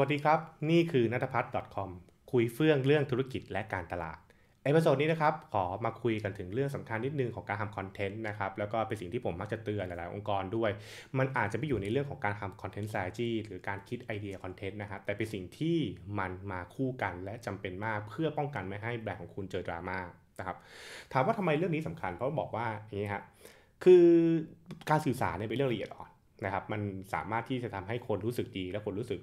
วัสดีครับ นี่คือนัทพัฒน์ .com คุยเฟื่องเรื่องธุรกิจและการตลาด เอพิโซดนี้นะครับ ขอมาคุยกันถึงเรื่องสำคัญนิดนึงของการทำคอนเทนต์นะครับ แล้วก็เป็นสิ่งที่ผมมักจะเตือนหลาย ๆ องค์กรด้วย มันอาจจะไม่อยู่ในเรื่องของการทำคอนเทนต์ไซจีหรือการคิดไอเดียคอนเทนต์นะครับแต่เป็นสิ่งที่มันมาคู่กันและจำเป็นมากเพื่อป้องกันไม่ให้แบรนด์ของคุณเจอดราม่านะครับ ถามว่าทำไมเรื่องนี้สำคัญ เพราะบอกว่าอย่างนี้ครับคือการสื่อสารเนี่ยเป็นเรื่องละเอียดอ่อนนะครับ มันสามารถที่จะทำให้คนรู้สึกดีและคนรู้สึก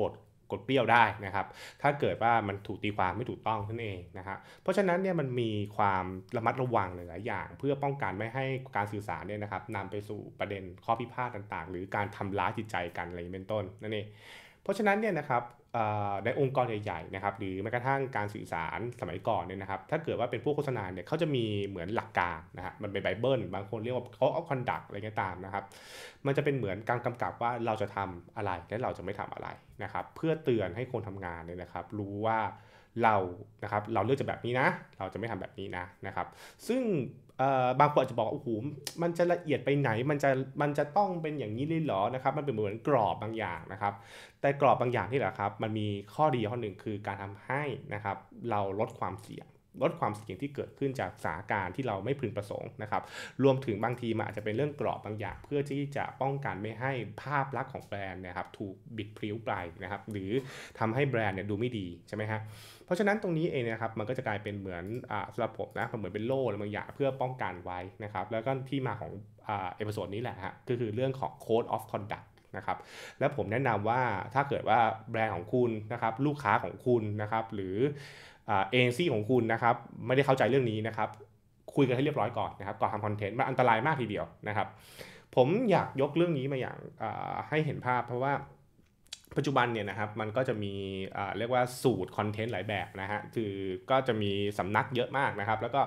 กดกดเปรี้ยวได้นะครับ ถ้าเกิดว่ามันถูกตีความไม่ถูกต้องนั่นเองนะฮะเพราะฉะนั้นเนี่ยมันมีความระมัดระวังหลายอย่าง เพื่อป้องกันไม่ให้การสื่อสารเนี่ยนะครับนำไปสู่ประเด็นข้อพิพาทต่างๆ หรือการทำร้ายจิตใจกันอะไรเป็นต้นนั่นเอง เพราะฉะนั้นเนี่ยนะครับในองค์กรใหญ่ๆนะครับหรือแม้กระทั่งการสื่อสารสมัยก่อนเนี่ยนะครับ ถ้าเกิดว่าเป็นผู้โฆษณาเนี่ยเขาจะมีเหมือนหลักการนะฮะมันเป็นไบเบิลบางคนเรียกว่าเขาเอาคอนดักอะไรเงี้ยตามนะครับ มันจะเป็นเหมือนการกำกับว่าเราจะทำอะไรและเราจะไม่ทำอะไรนะครับ เพื่อเตือนให้คนทำงานเนี่ยนะครับ รู้ว่าเรานะครับเราเลือกจะแบบนี้นะ เราจะไม่ทำแบบนี้นะนะครับ ซึ่งบางคนอาจจะบอกโอ้โห มันจะละเอียดไปไหน มันจะ มันจะต้องเป็นอย่างนี้เลยเหรอ นะครับ มันเป็นเหมือนกรอบบางอย่างนะครับ แต่กรอบบางอย่างที่แหละครับ มันมีข้อดีข้อหนึ่งคือการทำให้นะครับเราลดความเสี่ยงลดความเสี่ยงที่เกิดขึ้นจากสาการที่เราไม่พึงประสงค์นะครับ รวมถึงบางทีมันอาจจะเป็นเรื่องกรอบบางอย่าง เพื่อที่จะป้องกันไม่ให้ภาพลักษณ์ของแบรนด์นะครับถูกบิดพลิ้วไปนะครับ หรือทำให้แบรนด์เนี่ยดูไม่ดีใช่ไหมฮะเพราะฉะนั้นตรงนี้เองนะครับมันก็จะกลายเป็นเหมือนอสำหรับผมนะมันเหมือนเป็นโล่หรือบางอย่างเพื่อป้องกันไว้นะครับ แล้วก็ที่มาของเอพิโซดนี้แหละฮะก็คือเรื่องของ code of conduct นะครับ และผมแนะนำว่าถ้าเกิดว่าแบรนด์ของคุณนะครับลูกค้าของคุณนะครับหรือเอเจนซี่ของคุณนะครับ ไม่ได้เข้าใจเรื่องนี้นะครับ คุยกันให้เรียบร้อยก่อนนะครับก่อนทำคอนเทนต์มันอันตรายมากทีเดียวนะครับ ผมอยากยกเรื่องนี้มาอย่างให้เห็นภาพเพราะว่าปัจจุบันเนี่ยนะครับมันก็จะมีเรียกว่าสูตรคอนเทนต์หลายแบบนะฮะคือก็จะมีสำนักเยอะมากนะครับแล้วก็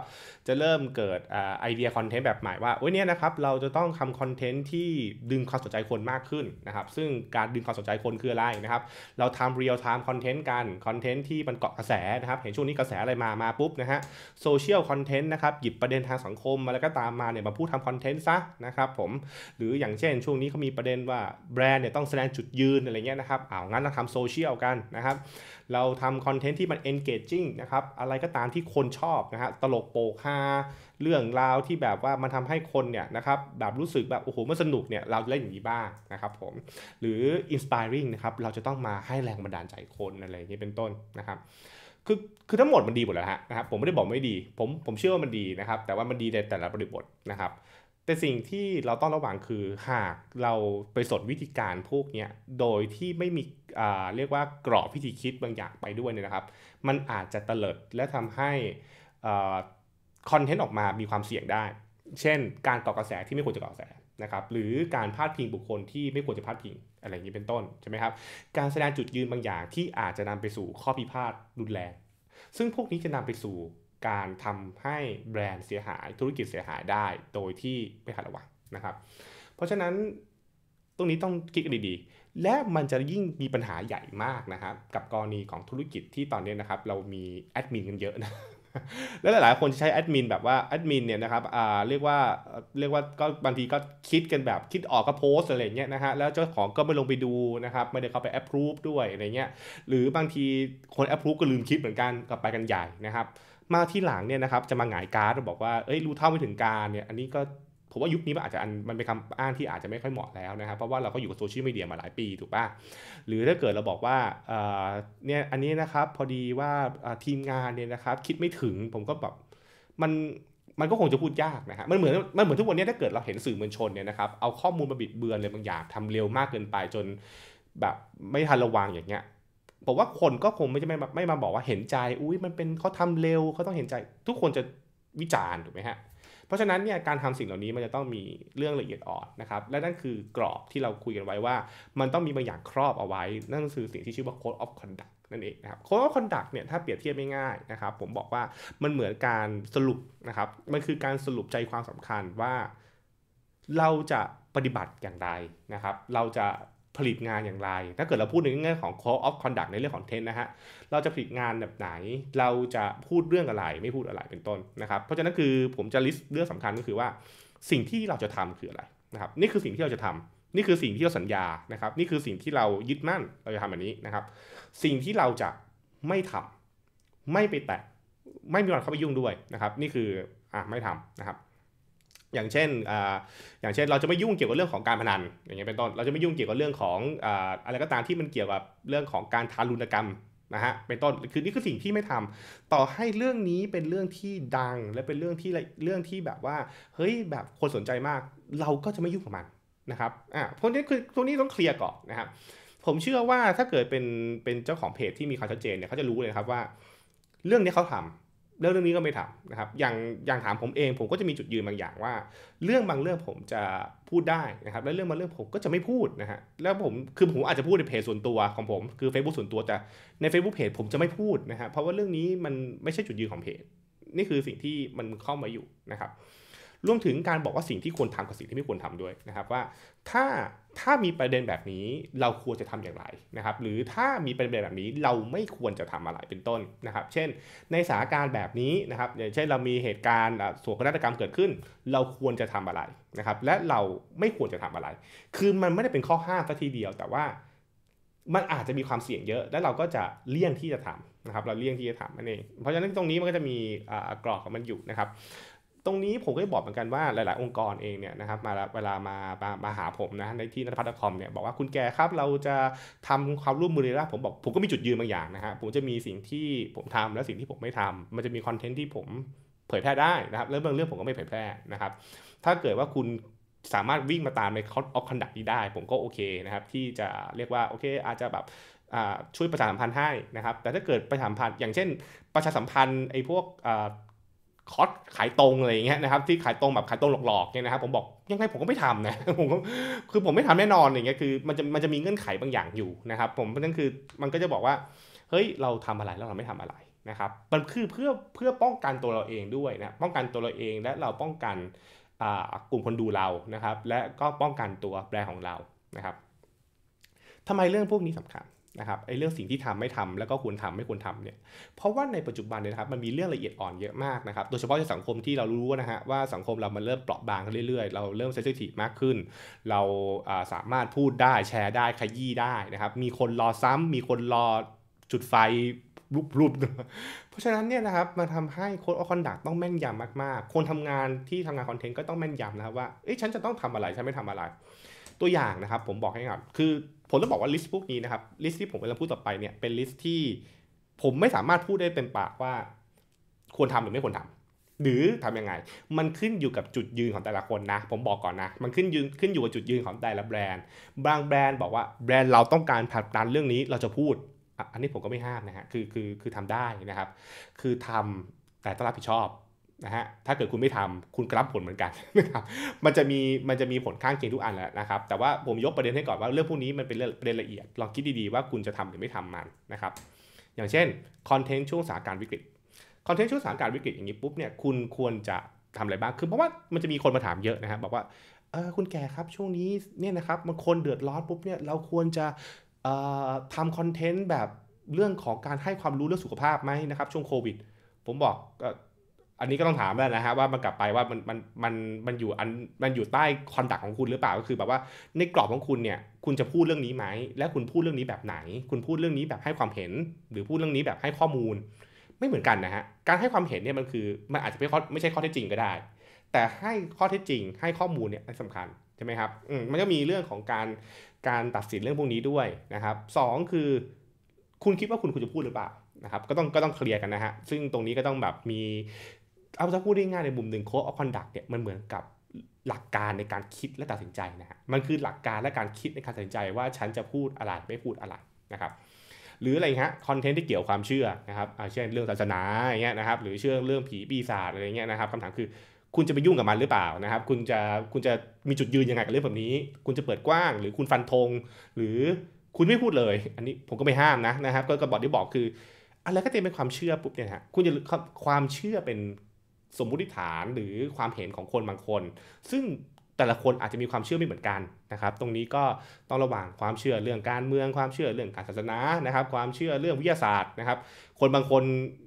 จะเริ่มเกิดไอเดียคอนเทนต์แบบใหม่ว่าโอ้ยเนี่ยนะครับเราจะต้องทำคอนเทนต์ที่ดึงความสนใจคนมากขึ้นนะครับซึ่งการดึงความสนใจคนคืออะไรนะครับเราทำเรียลไทม์คอนเทนต์กัน คอนเทนต์ที่มันเกาะกระแสนะครับเห็นช่วงนี้กระแสอะไรมา มา ปุ๊บนะฮะโซเชียลคอนเทนต์นะครับหยิบประเด็นทางสังคมมาแล้วก็ตามมาเนี่ยมาพูดทำคอนเทนต์ซะนะครับผมหรืออย่างเช่น ช่วงนี้เขามีประเด็นว่าแบรนด์เนี่ยต้องแสดงจุดยืนอะไรเงี้ยนะครับับเอางั้นเราทำโซเชียลกันนะครับ เราทำคอนเทนต์ที่มัน engaging นะครับ อะไรก็ตามที่คนชอบนะฮะ ตลกโปกฮาเรื่องราวที่แบบว่ามันทำให้คนเนี่ยนะครับ แบบรู้สึกแบบโอ้โห มันสนุกเนี่ย เราเล่นอย่างนี้บ้างนะครับผม หรือ inspiring นะครับ เราจะต้องมาให้แรงบันดาลใจคนอะไรอย่างนี้เป็นต้นนะครับ คือ คือทั้งหมดมันดีหมดแล้วฮะนะครับ ผมไม่ได้บอกไม่ดี ผม ผมเชื่อว่ามันดีนะครับ แต่ว่ามันดีในแต่ละบริบทนะครับแต่สิ่งที่เราต้องระวังคือหากเราไปสดวิธีการพวกนี้โดยที่ไม่มีเรียกว่ากรอบวิธีคิดบางอย่างไปด้วยเนี่ยนะครับ มันอาจจะเตลิดและทำให้คอนเทนต์ออกมา มีความเสี่ยงได้ เช่น การก่อกระแสที่ไม่ควรจะก่อกระแสนะครับ หรือการพาดพิงบุคคลที่ไม่ควรจะพาดพิง อะไรอย่างนี้เป็นต้นใช่ไหมครับ การแสดงจุดยืนบางอย่างที่อาจจะนำไปสู่ข้อพิพาทรุนแรง ซึ่งพวกนี้จะนำไปสู่การทำให้แบรนด์เสียหายธุรกิจเสียหายได้โดยที่ไม่คัดระวังนะครับ เพราะฉะนั้นตรงนี้ต้องคิดกันดีๆ และมันจะยิ่งมีปัญหาใหญ่มากนะครับ กับกรณีของธุรกิจที่ตอนนี้นะครับ เรามีแอดมินกันเยอะนะแล้วหลาย ๆ คนใช้แอดมินแบบว่าแอดมินเนี่ยนะครับอ่าเรียกว่าเรียกว่าก็บางทีก็คิดกันแบบคิดออกก็โพสอะไรเงี้ยนะฮะแล้วเจ้าของก็ไม่ลงไปดูนะครับไม่ได้เข้าไปแอปพรูฟด้วยอะไรเงี้ยหรือบางทีคนแอปพรูฟก็ลืมคิดเหมือนกันก็ไปกันใหญ่นะครับมาที่หลังเนี่ยนะครับจะมาหงายการ์ดบอกว่าเอ้ยรู้เท่าไม่ถึงการเนี่ยอันนี้ก็ผมว่ายุคนี้มันอาจจะมันเป็นคำอ้างที่อาจจะไม่ค่อยเหมาะแล้วนะครับ เพราะว่าเราก็อยู่กับโซเชียลมีเดียมาหลายปีถูกปะหรือถ้าเกิดเราบอกว่าเนี่ยอันนี้นะครับพอดีว่าทีมงานเนี่ยนะครับ คิดไม่ถึงผมก็แบบมันมันก็คงจะพูดยากนะฮะมันเหมือนมันเหมือนทุกวันนี้ถ้าเกิดเราเห็นสื่อมวลชนเนี่ยนะครับเอาข้อมูลมาบิดเบือนเลยบางอย่างทำเร็วมากเกินไปจน แบบไม่ทันระวังอย่างเงี้ยผมว่าคนก็คงไม่ใช่ไม่ไม่มาบอกว่าเห็นใจ อุ้ยมันเป็นเขาทำเร็วเขาต้องเห็นใจ ทุกคนจะวิจารณ์ถูกไหมฮะเพราะฉะนั้นเนี่ยการทำสิ่งเหล่านี้มันจะต้องมีเรื่องละเอียดอ่อนนะครับและนั่นคือกรอบที่เราคุยกันไว้ว่า มันต้องมีบางอย่างครอบเอาไว้ นั่นคือสิ่งที่ชื่อว่า code of conduct นั่นเองนะครับ code of conduct เนี่ยถ้าเปรียบเทียบง่ายๆนะครับผมบอกว่ามันเหมือนการสรุปนะครับมันคือการสรุปใจความสำคัญว่า เราจะปฏิบัติอย่างไรนะครับ เราจะผลิตงานอย่างไร ถ้าเกิดเราพูดในเรื่องของ c a l l of conduct ในเรื่องของเทนนะฮะ เราจะผลิตงานแบบไหน เราจะพูดเรื่องอะไร ไม่พูดอะไรเป็นต้นนะครับ เพราะฉะนั้นคือผมจะ list เรื่องสำคัญก็คือว่าสิ่งที่เราจะทำคืออะไรนะครับ นี่คือสิ่งที่เราจะทำ นี่คือสิ่งที่เราสัญญานะครับ นี่คือสิ่งที่เรายึดมั่นเราจะทำแบบนี้นะครับ สิ่งที่เราจะไม่ทำไม่ไปแตะ ไม่มีวันเข้าไปยุ่งด้วยนะครับ นี่คืออ่ะไม่ทำนะครับอย่างเช่น อย่างเช่น เราจะไม่ยุ่งเกี่ยวกับเรื่องของการพนัน อย่างเงี้ยเป็นต้น เราจะไม่ยุ่งเกี่ยวกับเรื่องของอะไรก็ตามที่มันเกี่ยวกับเรื่องของการทารุณกรรมนะฮะ เป็นต้น คือนี่คือสิ่งที่ไม่ทำ ต่อให้เรื่องนี้เป็นเรื่องที่ดังและเป็นเรื่องที่เรื่องที่แบบว่า เฮ้ย แบบคนสนใจมาก เราก็จะไม่ยุ่งกับมันนะครับ อ่าพวกนี้คือตรงนี้ต้องเคลียร์ก่อนนะครับ ผมเชื่อว่าถ้าเกิดเป็นเป็นเจ้าของเพจที่มีความชัดเจนเนี่ยเขาจะรู้เลยครับว่า เรื่องนี้เขาทำเรื่องเรื่องนี้ก็ไม่ทำนะครับ อย่างอย่างถามผมเองผมก็จะมีจุดยืนบางอย่างว่า เรื่องบางเรื่องผมจะพูดได้นะครับ และเรื่องบางเรื่องผมก็จะไม่พูดนะฮะ แล้วผมคือผมอาจจะพูดในเพจส่วนตัวของผม คือ Facebook ส่วนตัวแต่ใน Facebook เพจผมจะไม่พูดนะฮะเพราะว่าเรื่องนี้มันไม่ใช่จุดยืนของเพจ นี่คือสิ่งที่มันเข้ามาอยู่นะครับรวมถึงการบอกว่าสิ่งที่ควรทำกับสิ่งที่ไม่ควรทำด้วยนะครับว่าถ้าถ้ามีประเด็นแบบนี้เราควรจะทำอย่างไรนะครับ หรือถ้ามีประเด็นแบบนี้เราไม่ควรจะทำอะไรเป็นต้นนะครับ เช่น ในสถานการณ์แบบนี้นะครับอย่างเช่นเรามีเหตุการณ์สวกนาฏกรรมเกิดขึ้น เราควรจะทำอะไรนะครับและเราไม่ควรจะทำอะไร คือมันไม่ได้เป็นข้อห้ามักทีเดียว แต่ว่ามันอาจจะมีความเสี่ยงเยอะและเราก็จะเลี่ยงที่จะทำนะครับ เราเลี่ยงที่จะทำนั่นเองเพราะฉะนั้นตรงนี้มันก็จะมีกรอบของมันอยู่นะครับตรงนี้ผมก็บอกเหมือนกันว่าหลาย ๆ องค์กรเองเนี่ยนะครับมาเวลามามามาหาผมนะในที่นัทพัฒน์คอมเนี่ยบอกว่าคุณแกครับเราจะทำความร่วมมือในระผมบอกผมก็มีจุดยืนบางอย่างนะฮะผมจะมีสิ่งที่ผมทำและสิ่งที่ผมไม่ทำ มันจะมีคอนเทนต์ที่ผมเผยแพร่ได้นะครับแล้วบางเรื่องผมก็ไม่เผยแพร่นะครับถ้าเกิดว่าคุณสามารถวิ่งมาตามในคอร์สออฟคันดักนี้ได้ ผมก็โอเคนะครับ ที่จะเรียกว่าโอเค อาจจะแบบช่วยประชาสัมพันธ์ให้นะครับแต่ถ้าเกิดประชาสัมพันธ์อย่างเช่น ประชาสัมพันธ์ไอ้พวกคอร์สขายตรงอะไรอย่างเงี้ยนะครับที่ขายตรงแบบขายตรงหลอกๆเนี่ยนะครับผมบอกยังไงผมก็ไม่ทำนะผมก็คือผมไม่ทำแน่นอนอย่างเงี้ยคือมันจะมันจะมีเงื่อนไขบางอย่างอยู่นะครับผมเพราะนั่นคือมันก็จะบอกว่าเฮ้ยเราทำอะไรแล้วเราไม่ทำอะไรนะครับ มันคือเพื่อเพื่อป้องกันตัวเราเองด้วยนะป้องกันตัวเราเองและเราป้องกันกลุ่มคนดูเรานะครับ และก็ป้องกันตัวแบรนด์ของเรานะครับทำไมเรื่องพวกนี้สำคัญนะครับไอ้เรื่องสิ่งที่ทำไม่ทำแล้วก็ควรทำไม่ควรทำเนี่ยเพราะว่าในปัจจุบันเนี่ยนะครับมันมีเรื่องละเอียดอ่อนเยอะมากนะครับโดยเฉพาะในสังคมที่เรารู้นะฮะว่าสังคมเรามันเริ่มเปราะบางขึ้นเรื่อยๆ เราเริ่มเซนซิทีฟมากขึ้น เราสามารถพูดได้แชร์ได้ ขยี้ได้นะครับมีคนรอซ้ำ มีคนรอจุดไฟรูปรูปเพราะฉะนั้นเนี่ยนะครับมันทาให้ โค้ดออคอนดักต้องแม่นยำมากๆ คนทำงานที่ทำงานคอนเทนต์ก็ต้องแม่นยำนะครับว่าเอ๊ะฉันจะต้องทำอะไรฉันไม่ทำอะไรตัวอย่างนะครับผมบอกให้ก่อนคือ ผมต้องบอกว่าลิสต์พวกนี้นะครับลิสต์ที่ผมกำลังพูดต่อไปเนี่ยเป็นลิสต์ที่ผมไม่สามารถพูดได้เต็มปากว่าควรทำหรือไม่ควรทำ หรือทํำยังไง มันขึ้นอยู่กับจุดยืนของแต่ละคนนะผมบอกก่อนนะ มันขึ้นยืนขึ้นอยู่กับจุดยืนของแต่ละแบรนด์ บางแบรนด์บอกว่าแบรนด์เราต้องการผลักดันเรื่องนี้เราจะพูด อันนี้ผมก็ไม่ห้ามนะฮะคือคือคือทำได้นะครับ คือทำแต่ต้องรับผิดชอบนะฮะ ถ้าเกิดคุณไม่ทำคุณกรับผลเหมือนกันนะครับ มันจะมี มันจะมีผลข้างเคียงทุกอันแหละนะครับ แต่ว่าผมยกประเด็นให้ก่อนว่าเรื่องพวกนี้มันเป็นประเด็นละเอียด ลองคิดดีๆว่าคุณจะทำหรือไม่ทำมันนะครับ อย่างเช่นคอนเทนต์ช่วงสถานการณ์วิกฤต คอนเทนต์ช่วงสถานการณ์วิกฤตอย่างนี้ปุ๊บเนี่ย คุณควรจะทำอะไรบ้าง คือเพราะว่ามันจะมีคนมาถามเยอะนะครับบอกว่าเออคุณแก่ครับช่วงนี้เนี่ยนะครับ มันคนเดือดร้อนปุ๊บเนี่ย เราควรจะทำคอนเทนต์แบบเรื่องของการให้ความรู้เรื่องสุขภาพไหมนะครับ ช่วงโควิด ผมบอกอันนี้ก็ต้องถามแล้วนะฮะว่ามันกลับไปว่ามันมันมันมันอยู่อันมันอยู่ใต้คอนดักของคุณหรือเปล่าก็คือแบบว่า ในกรอบของคุณเนี่ย คุณจะพูดเรื่องนี้ไหมและคุณพูดเรื่องนี้แบบไหน คุณพูดเรื่องนี้แบบให้ความเห็น หรือพูดเรื่องนี้แบบให้ข้อมูล ไม่เหมือนกันนะฮะการให้ความเห็นเนี่ยมันคือมันอาจจะไม่ไม่ใช่ข้อเท็จจริงก็ได้ แต่ให้ข้อเท็จจริง ให้ข้อมูลเนี่ยสำคัญใช่ไหมครับมมันก็มีเรื่องของการการตัดสินเรื่องพวกนี้ด้วยนะครับสองคือ คุณคิดว่าคุณคุณจะพูดหรือเปล่านะครับก็ต้องก็ต้องเคลียร์กันนะฮะซึ่งตรงนี้ก็ต้องแบบมีเอาจะพูดง่ายๆในมุมหนึ่งโค้ดออฟคอนดักเนี่ยมันเหมือนกับหลักการในการคิดและตัดสินใจนะฮะมันคือหลักการและการคิด ในการตัดสินใจว่าฉันจะพูดอะไรไม่พูดอะไรนะครับหรืออะไรฮะคอนเทนต์ที่เกี่ยวความเชื่อนะครับเช่นเรื่องศาสนาอย่างเงี้ยนะครับหรือเชื่อเรื่องผีปีศาจอะไรเงี้ยนะครับคำถามคือคุณจะไปยุ่งกับมันหรือเปล่านะครับคุณจะคุณจะมีจุดยืนยังไงกับเรื่องแบบนี้ คุณจะเปิดกว้าง หรือคุณฟันธงหรือคุณไม่พูดเลย อันนี้ผมก็ไม่ห้ามนะนะครับก็กระบอกที่บอกคืออะไรก็เต็มเป็นความเชื่อปุ๊บเนี่ยฮะคุณจะความเชื่อเป็นสมมุติฐานหรือความเห็นของคนบางคน ซึ่งแต่ละคนอาจจะมีความเชื่อไม่เหมือนกันนะครับ ตรงนี้ก็ต้องระวังความเชื่อเรื่องการเมือง ความเชื่อเรื่องการศาสนานะครับ ความเชื่อเรื่องวิทยาศาสตร์นะครับ คนบางคน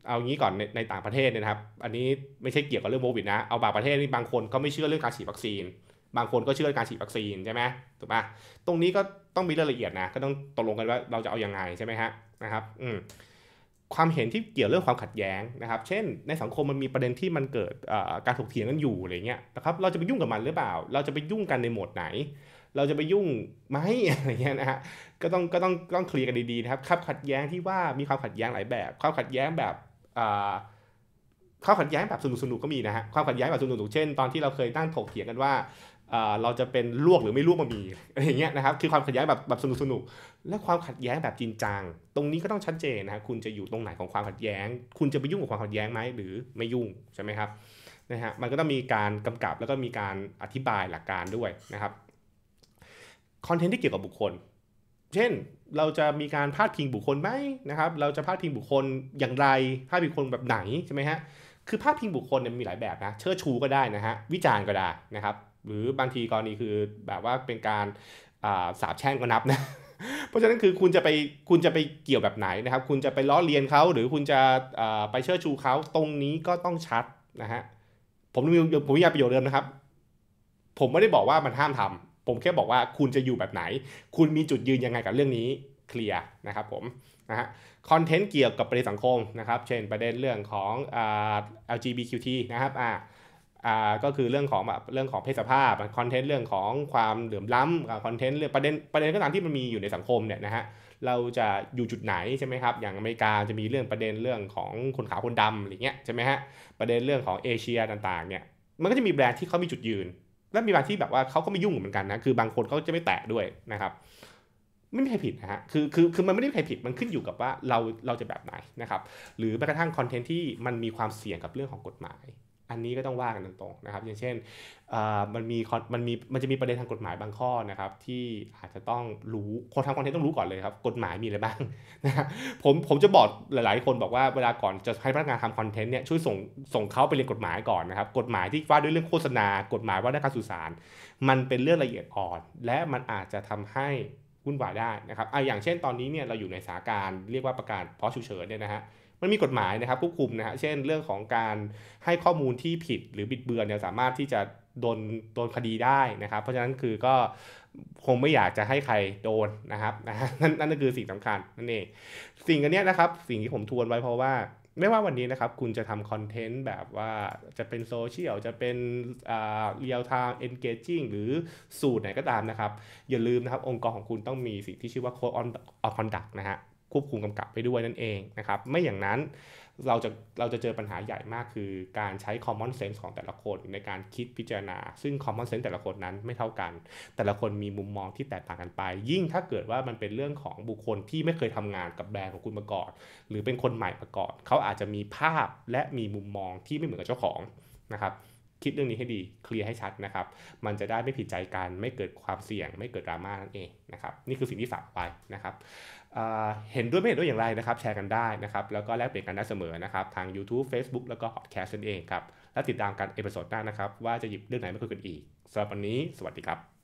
เอางี้ก่อนในในต่างประเทศเนี่ยนะครับ อันนี้ไม่ใช่เกี่ยวกับเรื่องโควิดนะเอาบางประเทศนี่บางคนก็ไม่เชื่อเรื่องการฉีดวัคซีน บางคนก็เชื่อการฉีดวัคซีนใช่ไหมถูกปะตรงนี้ก็ต้องมีรายละเอียดนะก็ต้องตกลงกันว่าเราจะเอาอยัางไงใช่ไหมฮะนะครับ อืมความเห็นที่เกี่ยวเรื่องความขัดแย้งนะครับ เช่น ในสังคมมันมีประเด็นที่มันเกิดการถกเถียงกันอยู่อะไรเงี้ยนะครับ เราจะไปยุ่งกับมันหรือเปล่า เราจะไปยุ่งกันในโหมดไหน เราจะไปยุ่งไหมอะไรเงี้ยนะฮะ ก็ต้องก็ต้องต้องเคลียร์กันดีๆนะครับความขัดแย้งที่ว่ามีความขัดแย้งหลายแบบ ความขัดแย้งแบบความขัดแย้งแบบสนุกสนุกก็มีนะฮะ ความขัดแย้งแบบสนุกสนุกเช่นตอนที่เราเคยตั้งถกเถียงกันว่าเราจะเป็นลวกหรือไม่ลวกมามีอะไรอย่างเงี้ยนะครับ คือความขัดแย้งแบบแบบสนุกสนุกและความขัดแย้งแบบจริงจังตรงนี้ก็ต้องชัดเจนนะคุณจะอยู่ตรงไหนของความขัดแย้ง คุณจะไปยุ่งกับความขัดแย้งไหมหรือไม่ยุ่ง ใช่ไหมครับ นะฮะมันก็ต้องมีการกำกับแล้วก็มีการอธิบายหลักการด้วยนะครับคอนเทนต์ที่เกี่ยวกับบุคคล เช่นเราจะมีการพาดพิงบุคคลไหมนะครับ เราจะพาดพิงบุคคลอย่างไรพาดพิงคนแบบไหนใช่ไหมฮะคือพาดพิงบุคคลเนี่ยมีหลายแบบนะเชิดชูก็ได้นะฮะวิจารณ์ก็ได้นะครับหรือบางทีกรณีคือแบบว่าเป็นการสาบแช่งก็นับนะ เพราะฉะนั้นคือคุณจะไปคุณจะไปเกี่ยวแบบไหนนะครับ คุณจะไปล้อเลียนเขาหรือคุณจะไปเชิดชูเขาตรงนี้ก็ต้องชัดนะฮะผมมีผมมียาประโยชน์เดิมนะครับ ผมไม่ได้บอกว่ามันห้ามทำ ผมแค่บอกว่าคุณจะอยู่แบบไหน คุณมีจุดยืนยังไงกับเรื่องนี้เคลียร์นะครับผมนะฮะคอนเทนต์เกี่ยวกับประเด็นสังคมนะครับ เช่น ประเด็นเรื่องของ LGBTQT นะครับอ่าอ่าก็คือเรื่องของแบบเรื่องของเพศสภาพ คอนเทนต์เรื่องของความเหลื่อมล้ำคอนเทนต์เรื่องประเด็นประเด็นก็ตามที่มันมีอยู่ในสังคมเนี่ยนะฮะเราจะอยู่จุดไหนใช่ไหมครับ อย่างอเมริกาจะมีเรื่องประเด็นเรื่องของคนขาวคนดำอะไรเงี้ยใช่ไหมฮะประเด็นเรื่องของเอเชียต่างๆเนี่ยมันก็จะมีแบรนด์ที่เขามีจุดยืน และมีบางที่แบบว่าเขาก็ไม่ยุ่งเหมือนกันนะคือบางคนเขาจะไม่แตะด้วยนะครับไม่มีใครผิดนะฮะคือคือคือมันไม่ได้ใครผิดมันขึ้นอยู่กับว่าเราเราจะแบบไหนนะครับหรือแม้กระทั่งคอนเทนต์ที่มันมีความเสี่ยงกับเรื่องของกฎหมายอันนี้ก็ต้องว่ากันตรงๆนะครับอย่างเช่นมันมีมันมี มันจะมีประเด็นทางกฎหมายบางข้อนะครับที่อาจจะต้องรู้คนทำคอนเทนต์ต้องรู้ก่อนเลยครับกฎหมายมีอะไรบ้างนะผมผมจะบอกหลาย ๆคนบอกว่าเวลาก่อนจะให้พนักงานทำคอนเทนต์เนี่ยช่วยส่งส่งเขาไปเรียนกฎหมายก่อนนะครับ กฎหมายที่ว่าด้วยเรื่องโฆษณา กฎหมายว่าด้วยการสื่อสารมันเป็นเรื่องละเอียดอ่อน และมันอาจจะทำให้วุ่นวายได้นะครับอ่ะอย่างเช่นตอนนี้เนี่ยเราอยู่ในสถานการณ์เรียกว่าประกาศเพาะฉุกเฉินเนี่ยนะฮะมันมีกฎหมายนะครับควบคุมนะฮะเช่นเรื่องของการให้ข้อมูลที่ผิดหรือบิดเบือนเนี่ยสามารถที่จะโดนโดนคดีได้นะครับ เพราะฉะนั้นคือก็คงไม่อยากจะให้ใครโดนนะครับนะนั่นนั่นก็คือสิ่งสำคัญนั่นเองสิ่งอันนี้นะครับสิ่งที่ผมทวนไว้เพราะว่า ไม่ว่าวันนี้นะครับคุณจะทำคอนเทนต์แบบว่าจะเป็นโซเชียลจะเป็นเรียลไทม์เอนเกจจิ้งหรือสูตรไหนก็ตามนะครับ อย่าลืมนะครับองค์กรของคุณต้องมีสิ่งที่ชื่อว่าโค้ดออนคอนดักนะฮะควบคุมกำกับไปด้วยนั่นเองนะครับไม่อย่างนั้นเราจะเราจะเจอปัญหาใหญ่มากคือ การใช้ common sense ของแต่ละคนในการคิดพิจารณาซึ่ง common sense แต่ละคนนั้นไม่เท่ากัน แต่ละคนมีมุมมองที่แตกต่างกันไป ยิ่งถ้าเกิดว่ามันเป็นเรื่องของบุคคลที่ไม่เคยทำงานกับแบรนด์ของคุณมาก่อน หรือเป็นคนใหม่มาก่อนเขาอาจจะมีภาพและมีมุมมองที่ไม่เหมือนกับเจ้าของนะครับคิดเรื่องนี้ให้ดีเคลียร์ให้ชัดนะครับ มันจะได้ไม่ผิดใจกัน ไม่เกิดความเสี่ยง ไม่เกิดดราม่านั่นเองนะครับนี่คือสิ่งที่ฝากไปนะครับเห็นด้วยไม่เห็นด้วยอย่างไรนะครับ แชร์กันได้นะครับแล้วก็แลกเปลี่ยนกันได้เสมอนะครับ ทาง YouTube Facebook แล้วก็ Podcast นั่นเองครับและติดตามกันเอพิโซดหน้านะครับ ว่าจะหยิบเรื่องไหนมาคุยกันอีกสำหรับวันนี้สวัสดีครับ